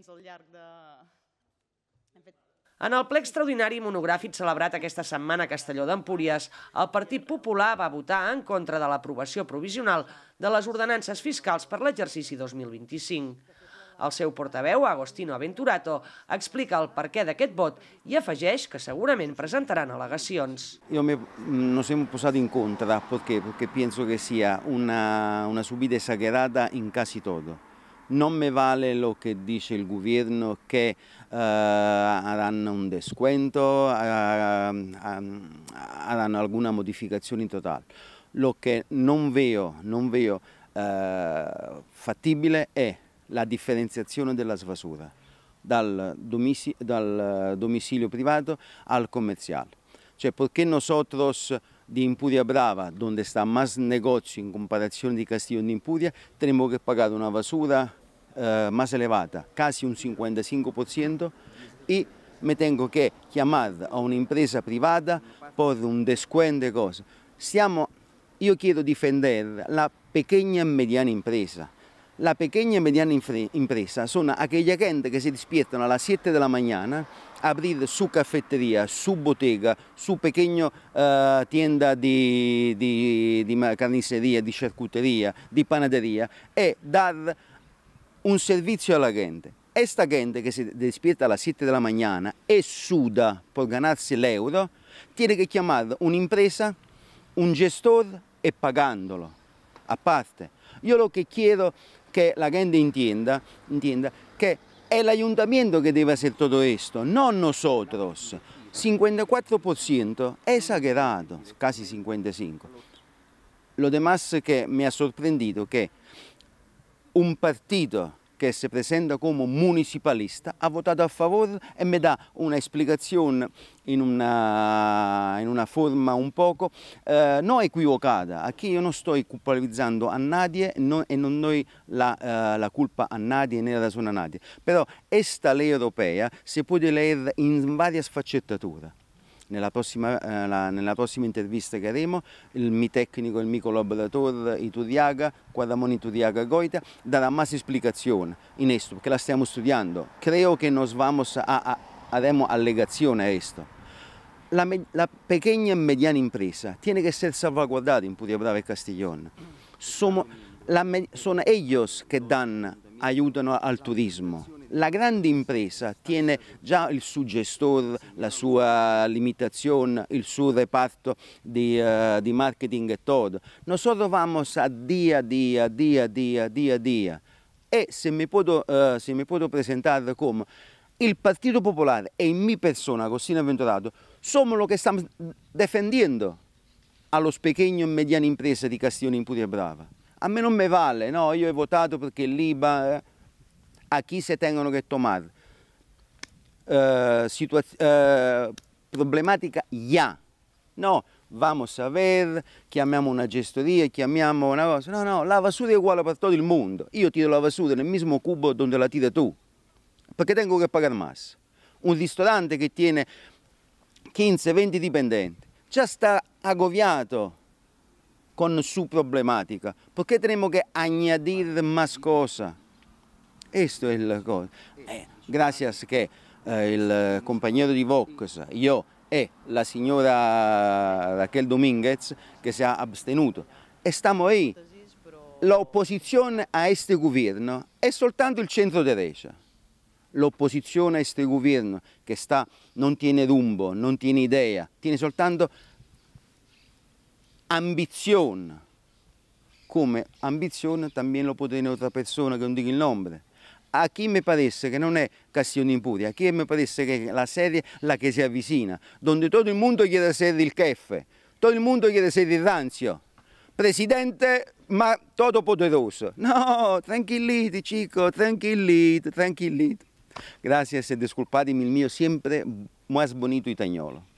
al llarg de... Hem fet en el ple extraordinari monogràfic celebrat aquesta setmana a Castelló d'Empúries, el Partit Popular va votar en contra de l'aprovació provisional de les ordenances fiscals per l'exercici 2025. El seu portaveu, Agostino Aventurato, explica el perquè d'aquest vot i afegeix que segurament presentaran al·legacions. Jo me, nos hemos posat en contra, perquè penso que sia una, una subida exagerada en quasi tot. non mi vale lo che dice il governo che uh, un descuento, hanno ehm, ehm, alcuna modificazione in totale. Lo che non vedo, non vedo uh, fattibile è la differenziazione della svasura dal, domici dal domicilio privato al commerciale. Cioè, perché noi di Impuria Brava, dove sta más negozio in comparazione di Castiglione di Impuria, tenemos che pagare una vasura eh, más elevada, casi un 55%, y me tengo que llamar a una empresa privada por un descuento de cosas. Siamo, io chiedo difendere la pequeña e mediana impresa. La pequeña e mediana impresa sono aquella gente che si despiertano alle 7 della mattina a aprire su caffetteria, su bottega, su pequeño uh, tienda di, di, di carniceria, di charcuteria, di panaderia e dar un servizio alla gente. Questa gente che si despierta alle 7 della mattina e suda per ganarsi l'euro, tiene che chiamare un'impresa, un gestore e pagandolo a parte. Io lo che chiedo che la gente intenda, intenda che è l'aiuntamento che deve fare tutto questo, non nosotros. 54% è esagerato, quasi 55%. Lo demás che mi ha sorprendito che un partito che si presenta come municipalista ha votato a favore e mi dà una spiegazione in una, in una forma un poco eh, non equivocata, a chi io non sto culpabilizzando a nadie non, e non do la, eh, la, colpa a nadie né la ragione a nadie, però questa lei europea si può leggere in varie sfaccettature nella prossima, eh, la, nella prossima intervista che avremo il mio tecnico, il mio collaboratore Ituriaga, Guadamoni Ituriaga Goita, darà più spiegazioni in questo, perché la stiamo studiando. Credo che noi vamos a, a, haremos allegazione a questo. La, la, pequeña y mediana impresa tiene que ser salvaguardada en Pudia Brava e Castiglione. Sono la, son ellos que dan aiutano al turismo. La grande impresa tiene già il suo gestore, la sua limitazione, il suo reparto di, uh, di marketing e tutto. Noi dobbiamo a dia, dia, dia, dia, dia, dia. E se mi posso eh, uh, presentare come il Partito Popolare e in mia persona, Costino Venturato, siamo lo che stiamo difendendo allo specchio e mediana impresa di Castiglione in Puria Brava a me non mi vale, no, io ho votato perché l'IBA, eh, chi se tengono que tomar. Uh, eh, uh, eh, problemática ya. No, vamos a ver, chiamiamo una gestoria, chiamiamo una cosa. No, no, la vasura è uguale per tutto il mondo. Io tiro la vasura nel mismo cubo dove la tira tu, perché tengo che pagare más. Un ristorante che tiene 15-20 dipendenti, già sta agoviato con su problematica, perché dobbiamo che añadir más cosas. Questo è la cosa. Eh, grazie che eh, il compagno di Vox, io e la signora Raquel Dominguez che si è abstenuto. E stiamo lì. L'opposizione a questo governo è soltanto il centro-derecha. L'opposizione a questo governo che sta, non tiene rumbo, non tiene idea, tiene soltanto ambizione. Come ambizione también lo può tener otra persona che non dico il nome. A chi mi paresse che non è Castione Impuria, a chi mi paresse che la serie la che si avvicina, dove tutto il mondo chiede sede il caffè, tutto il mondo chiede sede il ranzio, presidente ma tutto poderoso. No, tranquilliti, chico, tranquilliti, tranquilliti. Grazie e eh, disculpatemi il mio sempre più bonito italiano.